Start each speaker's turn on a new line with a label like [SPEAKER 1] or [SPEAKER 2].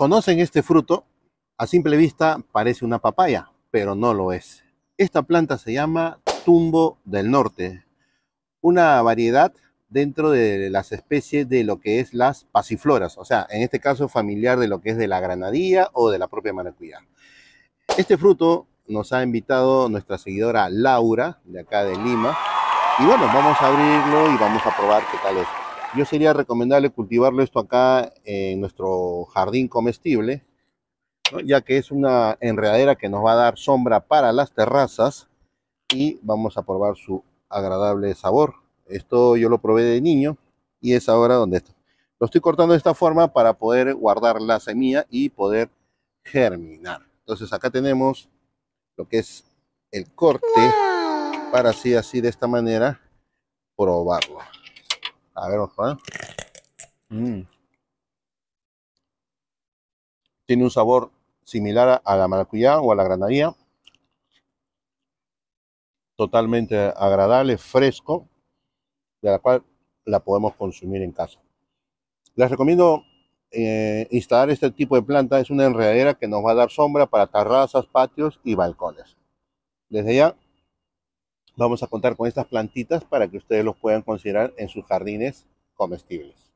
[SPEAKER 1] conocen este fruto, a simple vista parece una papaya, pero no lo es. Esta planta se llama tumbo del norte, una variedad dentro de las especies de lo que es las pasifloras, o sea, en este caso familiar de lo que es de la granadilla o de la propia maracuyá. Este fruto nos ha invitado nuestra seguidora Laura, de acá de Lima, y bueno, vamos a abrirlo y vamos a probar qué tal es. Yo sería recomendable cultivarlo esto acá en nuestro jardín comestible, ya que es una enredadera que nos va a dar sombra para las terrazas y vamos a probar su agradable sabor. Esto yo lo probé de niño y es ahora donde esto. Lo estoy cortando de esta forma para poder guardar la semilla y poder germinar. Entonces acá tenemos lo que es el corte para así, así de esta manera probarlo. A ver, ¿eh? mm. Tiene un sabor similar a la maracuyá o a la granadilla. Totalmente agradable, fresco, de la cual la podemos consumir en casa. Les recomiendo eh, instalar este tipo de planta. Es una enredadera que nos va a dar sombra para terrazas, patios y balcones. Desde ya vamos a contar con estas plantitas para que ustedes los puedan considerar en sus jardines comestibles.